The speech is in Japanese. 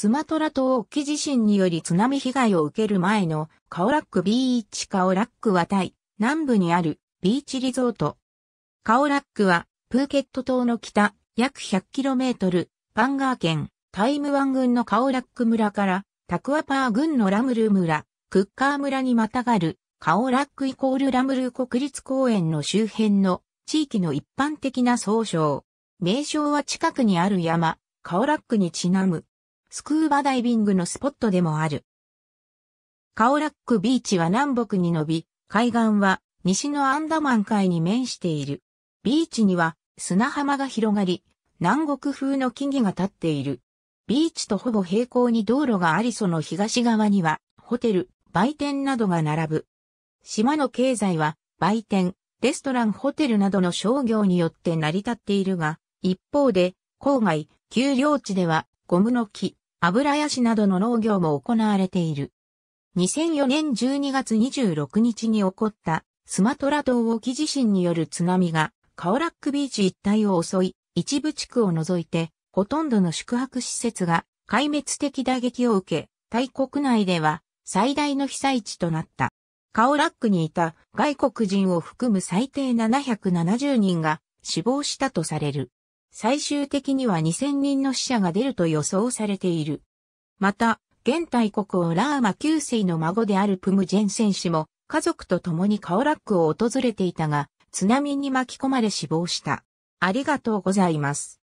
スマトラ島沖地震により津波被害を受ける前のカオラックビーチカオラックはタイ南部にあるビーチリゾート。カオラックはプーケット島の北約 100km パンガー県タイムワン郡のカオラック村からタクアパー郡のラムル村クッカー村にまたがるカオラックイコールラムル国立公園の周辺の地域の一般的な総称。名称は近くにある山、カオラックにちなむスクーバダイビングのスポットでもある。カオラックビーチは南北に伸び、海岸は西のアンダマン海に面している。ビーチには砂浜が広がり、南国風の木々が立っている。ビーチとほぼ平行に道路がありその東側には、ホテル、売店などが並ぶ。島の経済は、売店、レストラン、ホテルなどの商業によって成り立っているが、一方で、郊外、丘陵地では、ゴムの木、油やしなどの農業も行われている。2004年12月26日に起こったスマトラ島沖地震による津波がカオラックビーチ一帯を襲い、一部地区を除いてほとんどの宿泊施設が壊滅的打撃を受け、タイ国内では最大の被災地となった。カオラックにいた外国人を含む最低770人が死亡したとされる。最終的には2000人の死者が出ると予想されている。また、現大国をラーマ9世の孫であるプムジェン選手も家族と共にカオラックを訪れていたが、津波に巻き込まれ死亡した。ありがとうございます。